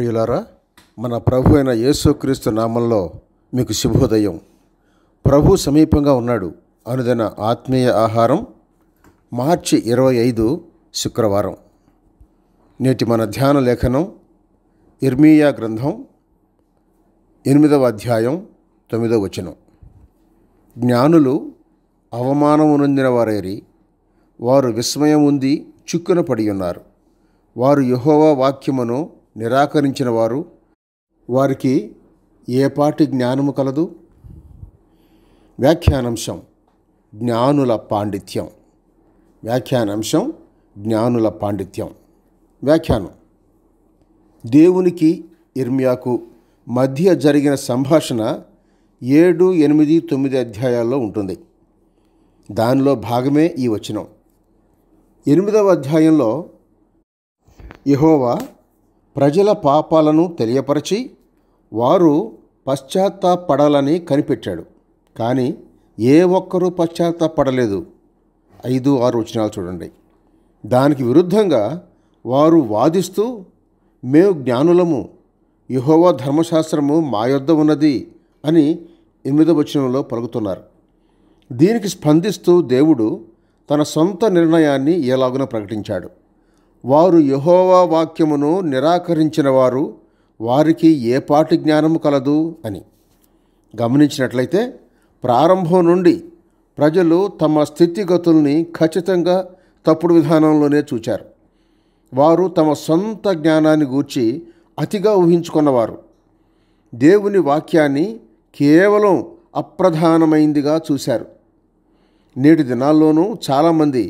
ప్రియులారా మన ప్రభు అయిన యేసుక్రీస్తు నామంలో మీకు శుభోదయం ప్రభు సమీపంగా ఉన్నాడు అనుదైన ఆత్మీయ ఆహారం మార్చి ఇరవై ఐదు శుక్రవారం నేటి మన ధ్యాన లేఖనం ఇర్మీయా గ్రంథం ఎనిమిదవ అధ్యాయం తొమ్మిదవ వచనం జ్ఞానులు అవమానం నొందిన వారేరి వారు విస్మయం ఉంది చిక్కున పడి ఉన్నారు వారు యహోవా వాక్యమును నిరాకరించిన వారు వారికి ఏపాటి జ్ఞానము కలదు వ్యాఖ్యానాంశం జ్ఞానుల పాండిత్యం వ్యాఖ్యానాంశం జ్ఞానుల పాండిత్యం వ్యాఖ్యానం దేవునికి ఇర్మియాకు మధ్య జరిగిన సంభాషణ ఏడు ఎనిమిది తొమ్మిది అధ్యాయాల్లో ఉంటుంది దానిలో భాగమే ఈ వచనం ఎనిమిదవ అధ్యాయంలో యహోవా ప్రజల పాపాలను తెలియపరచి వారు పశ్చాత్తాపడాలని కనిపెట్టాడు కానీ ఏ ఒక్కరూ పశ్చాత్తాపడలేదు ఐదు ఆరు వచనాలు చూడండి దానికి విరుద్ధంగా వారు వాదిస్తూ మేము జ్ఞానులము యహోవా ధర్మశాస్త్రము మా యొద్ద ఉన్నది అని ఎనిమిదవ వచనంలో పలుకుతున్నారు దీనికి స్పందిస్తూ దేవుడు తన సొంత నిర్ణయాన్ని ఎలాగున ప్రకటించాడు వారు యహోవా వాక్యమును నిరాకరించిన వారు వారికి ఏ పాటి జ్ఞానము కలదు అని గమనించినట్లయితే ప్రారంభం నుండి ప్రజలు తమ స్థితిగతుల్ని ఖచ్చితంగా తప్పుడు విధానంలోనే చూచారు వారు తమ సొంత జ్ఞానాన్ని గూర్చి అతిగా ఊహించుకున్నవారు దేవుని వాక్యాన్ని కేవలం అప్రధానమైందిగా చూశారు నేటి దినాల్లోనూ చాలామంది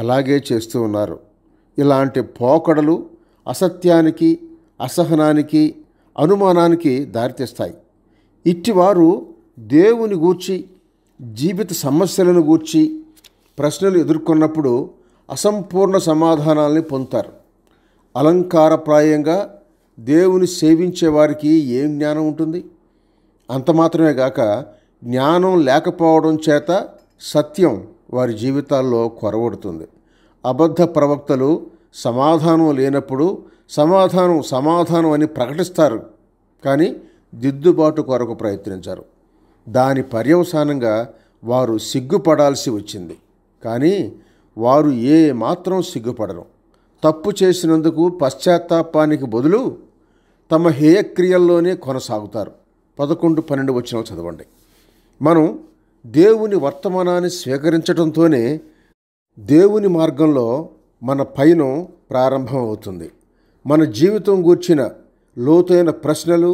అలాగే చేస్తూ ఉన్నారు ఇలాంటి పోకడలు అసత్యానికి అసహనానికి అనుమానానికి దారితీస్తాయి ఇట్టివారు దేవుని గూర్చి జీవిత సమస్యలను గూర్చి ప్రశ్నలు ఎదుర్కొన్నప్పుడు అసంపూర్ణ సమాధానాల్ని పొందుతారు అలంకారప్రాయంగా దేవుని సేవించేవారికి ఏం జ్ఞానం ఉంటుంది అంత మాత్రమే కాక జ్ఞానం లేకపోవడం చేత సత్యం వారి జీవితాల్లో కొరవడుతుంది అబద్ధ ప్రవక్తలు సమాధానం లేనప్పుడు సమాధానం సమాధానం అని ప్రకటిస్తారు కానీ దిద్దుబాటు కొరకు ప్రయత్నించారు దాని పర్యవసానంగా వారు సిగ్గుపడాల్సి వచ్చింది కానీ వారు ఏ మాత్రం సిగ్గుపడరు తప్పు చేసినందుకు పశ్చాత్తాపానికి బదులు తమ హేయక్రియల్లోనే కొనసాగుతారు పదకొండు పన్నెండు వచ్చిన చదవండి మనం దేవుని వర్తమానాన్ని స్వీకరించడంతోనే దేవుని మార్గంలో మన పయనం ప్రారంభమవుతుంది మన జీవితం గూర్చిన లోతైన ప్రశ్నలు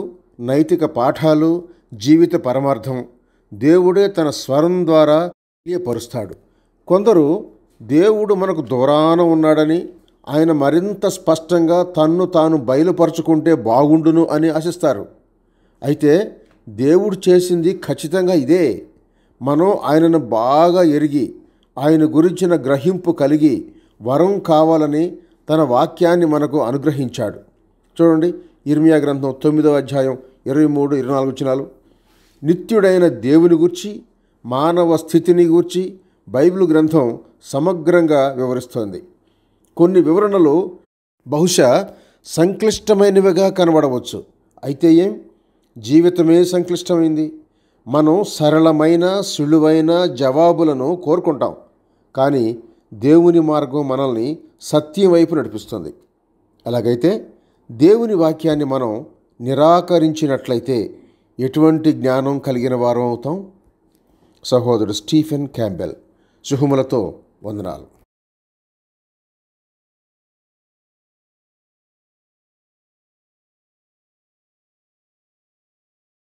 నైతిక పాఠాలు జీవిత పరమార్థం దేవుడే తన స్వరం ద్వారా తెలియపరుస్తాడు కొందరు దేవుడు మనకు దూరాన ఉన్నాడని ఆయన మరింత స్పష్టంగా తన్ను తాను బయలుపరుచుకుంటే బాగుండును అని ఆశిస్తారు అయితే దేవుడు చేసింది ఖచ్చితంగా ఇదే మనం ఆయనను బాగా ఎరిగి ఆయన గురించిన గ్రహింపు కలిగి వరం కావాలని తన వాక్యాన్ని మనకు అనుగ్రహించాడు చూడండి ఇర్మియా గ్రంథం తొమ్మిదవ అధ్యాయం ఇరవై మూడు ఇరవై నాలుగు చినాలు నిత్యుడైన దేవుని గూర్చి మానవ స్థితిని గూర్చి బైబిల్ గ్రంథం సమగ్రంగా వివరిస్తోంది కొన్ని వివరణలు బహుశా సంక్లిష్టమైనవిగా కనబడవచ్చు అయితే ఏం జీవితమే సంక్లిష్టమైంది మనం సరళమైన సులువైన జవాబులను కోరుకుంటాం కానీ దేవుని మార్గం మనల్ని సత్యం వైపు నడిపిస్తుంది అలాగైతే దేవుని వాక్యాన్ని మనం నిరాకరించినట్లయితే ఎటువంటి జ్ఞానం కలిగిన వారం అవుతాం సహోదరుడు స్టీఫెన్ క్యాంబెల్ సుహుములతో వందనాలు